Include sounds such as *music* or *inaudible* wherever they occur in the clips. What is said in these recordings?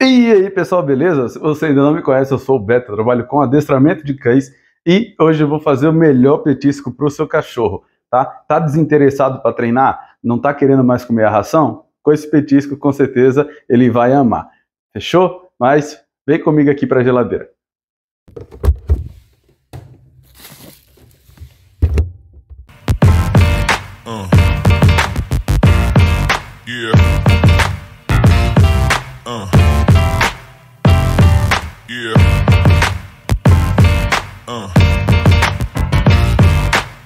E aí, pessoal, beleza? Se você ainda não me conhece, eu sou o Beto, trabalho com adestramento de cães e hoje eu vou fazer o melhor petisco para o seu cachorro, tá? Tá desinteressado para treinar? Não tá querendo mais comer a ração? Com esse petisco, com certeza, ele vai amar. Fechou? Mas vem comigo aqui para a geladeira. Uh. Yeah. Uh. Yeah. Uh.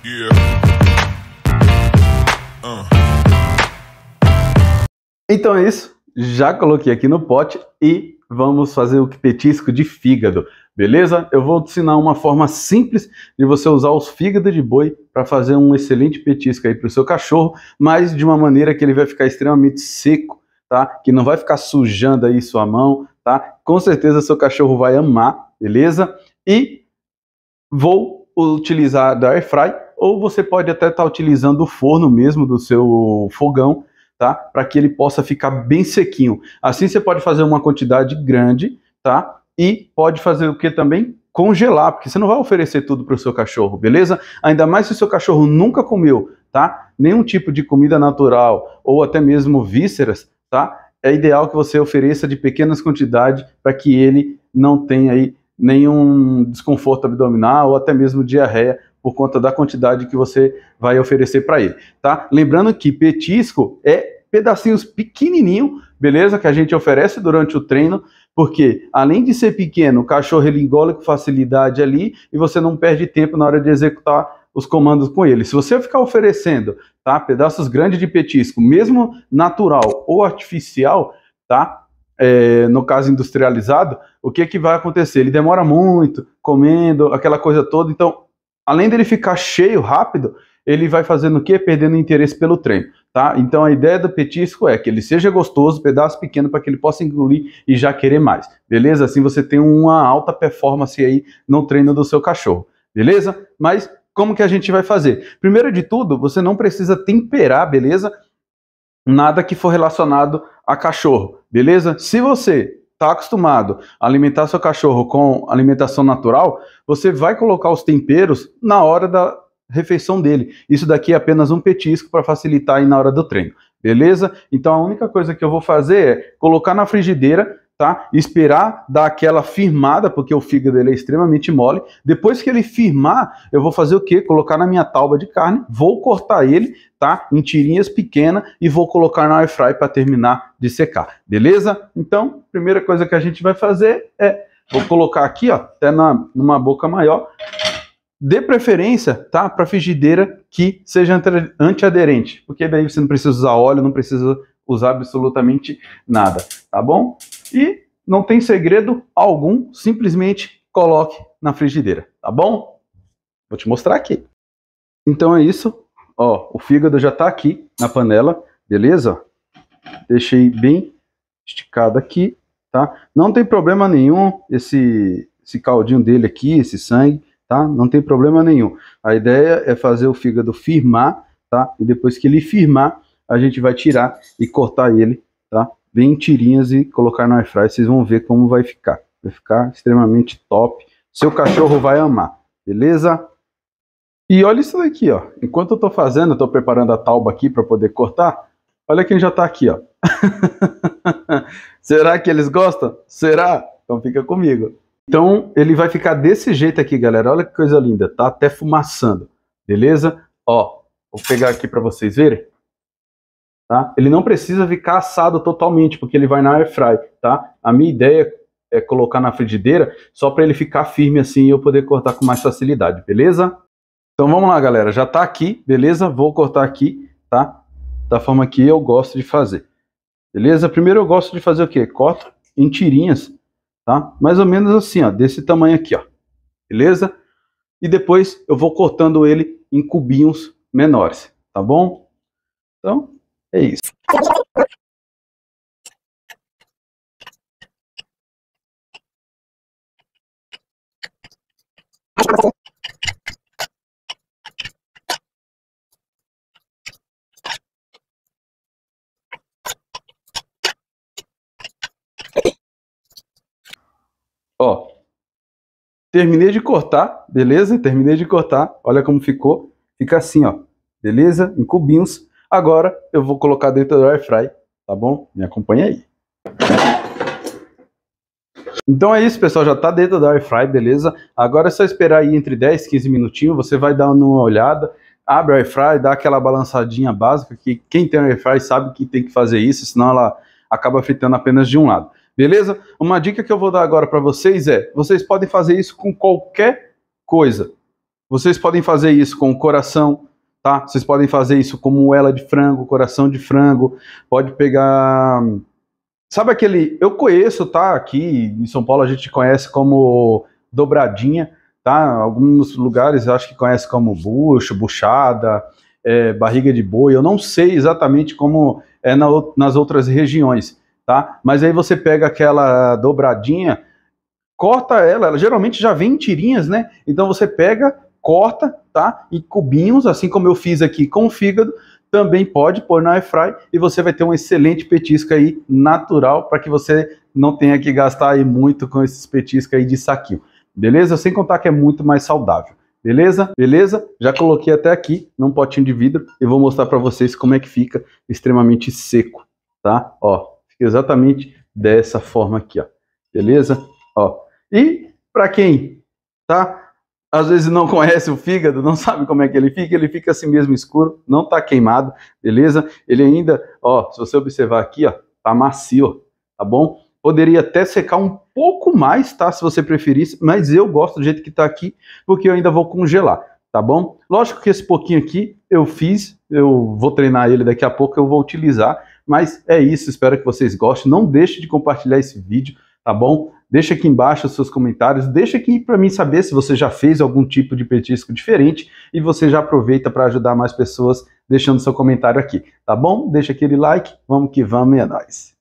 Yeah. Uh. Então é isso. Já coloquei aqui no pote e vamos fazer o petisco de fígado, beleza? Eu vou te ensinar uma forma simples de você usar os fígados de boi para fazer um excelente petisco aí para o seu cachorro, mas de uma maneira que ele vai ficar extremamente seco tá? Que não vai ficar sujando aí sua mão, tá? Com certeza seu cachorro vai amar, beleza? E vou utilizar da air fry ou você pode até estar tá utilizando o forno mesmo do seu fogão, tá? Para que ele possa ficar bem sequinho. Assim você pode fazer uma quantidade grande, tá? E pode fazer o que também? Congelar, porque você não vai oferecer tudo para o seu cachorro, beleza? Ainda mais se o seu cachorro nunca comeu, tá? Nenhum tipo de comida natural ou até mesmo vísceras, tá? É ideal que você ofereça de pequenas quantidades para que ele não tenha aí nenhum desconforto abdominal ou até mesmo diarreia por conta da quantidade que você vai oferecer para ele, tá? Lembrando que petisco é pedacinhos pequenininho, beleza? Que a gente oferece durante o treino, porque além de ser pequeno, o cachorro ele engole com facilidade ali e você não perde tempo na hora de executar os comandos com ele. Se você ficar oferecendo tá, pedaços grandes de petisco, mesmo natural ou artificial, tá? É, no caso industrializado, o que, é que vai acontecer? Ele demora muito comendo, aquela coisa toda. Então, além dele ficar cheio rápido, ele vai fazendo o quê? Perdendo interesse pelo treino, tá? Então a ideia do petisco é que ele seja gostoso, pedaço pequeno para que ele possa engolir e já querer mais, beleza? Assim você tem uma alta performance aí no treino do seu cachorro, beleza? Mas como que a gente vai fazer? Primeiro de tudo, você não precisa temperar, beleza? Nada que for relacionado a cachorro, beleza? Se você está acostumado a alimentar seu cachorro com alimentação natural, você vai colocar os temperos na hora da refeição dele. Isso daqui é apenas um petisco para facilitar aí na hora do treino, beleza? Então a única coisa que eu vou fazer é colocar na frigideira tá? esperar dar aquela firmada, porque o fígado ele é extremamente mole. Depois que ele firmar, eu vou fazer o quê? Colocar na minha talba de carne, vou cortar ele, tá? Em tirinhas pequenas e vou colocar na airfry para terminar de secar, beleza? Então, primeira coisa que a gente vai fazer é vou colocar aqui, ó, até na numa boca maior. Dê preferência, tá? Para frigideira que seja antiaderente, porque daí você não precisa usar óleo, não precisa usar absolutamente nada, tá bom? E não tem segredo algum, simplesmente coloque na frigideira, tá bom? Vou te mostrar aqui. Então é isso. Ó, o fígado já tá aqui na panela, beleza? Deixei bem esticado aqui, tá? Não tem problema nenhum esse, esse caldinho dele aqui, esse sangue, tá? Não tem problema nenhum. A ideia é fazer o fígado firmar, tá? E depois que ele firmar, a gente vai tirar e cortar ele, tá? bem tirinhas e colocar no airfryer, vocês vão ver como vai ficar. Vai ficar extremamente top. Seu cachorro vai amar, beleza? E olha isso daqui, ó. Enquanto eu tô fazendo, eu tô preparando a tauba aqui para poder cortar. Olha quem já tá aqui, ó. *laughs* Será que eles gostam? Será? Então fica comigo. Então ele vai ficar desse jeito aqui, galera. Olha que coisa linda, tá até fumaçando. Beleza? Ó, vou pegar aqui para vocês verem. Tá? Ele não precisa ficar assado totalmente, porque ele vai na air fry, tá? A minha ideia é colocar na frigideira só para ele ficar firme assim e eu poder cortar com mais facilidade, beleza? Então vamos lá, galera, já está aqui, beleza? Vou cortar aqui, tá? Da forma que eu gosto de fazer. Beleza? Primeiro eu gosto de fazer o quê? Corto em tirinhas, tá? Mais ou menos assim, ó, desse tamanho aqui, ó. Beleza? E depois eu vou cortando ele em cubinhos menores, tá bom? Então, é isso. Ó, terminei de cortar, beleza? Terminei de cortar, olha como ficou. Fica assim, ó, beleza? Em cubinhos. Agora eu vou colocar dentro do air fry, tá bom? Me acompanha aí. Então é isso, pessoal, já está dentro do air fry, beleza? Agora é só esperar aí entre 10 e 15 minutinhos, você vai dar uma olhada, abre o air fry, dá aquela balançadinha básica, que quem tem air fry sabe que tem que fazer isso, senão ela acaba fritando apenas de um lado. Beleza? Uma dica que eu vou dar agora para vocês é: vocês podem fazer isso com qualquer coisa. Vocês podem fazer isso com o coração, tá? Vocês podem fazer isso como ela de frango, coração de frango, pode pegar. Sabe aquele. Eu conheço, tá? Aqui em São Paulo a gente conhece como dobradinha, tá? Alguns lugares acho que conhece como bucho, buchada, é, barriga de boi. Eu não sei exatamente como é na, nas outras regiões, tá? Mas aí você pega aquela dobradinha. Corta ela, ela geralmente já vem em tirinhas, né? Então você pega, corta, tá? E cubinhos, assim como eu fiz aqui com o fígado, também pode pôr na airfry e você vai ter um excelente petisco aí natural para que você não tenha que gastar aí muito com esses petiscos aí de saquinho. Beleza? Sem contar que é muito mais saudável. Beleza? Beleza? Já coloquei até aqui num potinho de vidro e vou mostrar para vocês como é que fica extremamente seco, tá? Ó, fica exatamente dessa forma aqui, ó. Beleza? Ó. E para quem tá às vezes não conhece o fígado, não sabe como é que ele fica, ele fica assim mesmo escuro, não está queimado, beleza? Ele ainda, ó, se você observar aqui, ó, tá macio, tá bom? Poderia até secar um pouco mais, tá? Se você preferisse, mas eu gosto do jeito que tá aqui, porque eu ainda vou congelar, tá bom? Lógico que esse pouquinho aqui eu fiz, eu vou treinar ele daqui a pouco, eu vou utilizar, mas é isso, espero que vocês gostem, não deixe de compartilhar esse vídeo, tá bom? Deixa aqui embaixo os seus comentários, deixa aqui para mim saber se você já fez algum tipo de petisco diferente e você já aproveita para ajudar mais pessoas deixando seu comentário aqui, tá bom? Deixa aquele like, vamos que vamos e é nóis!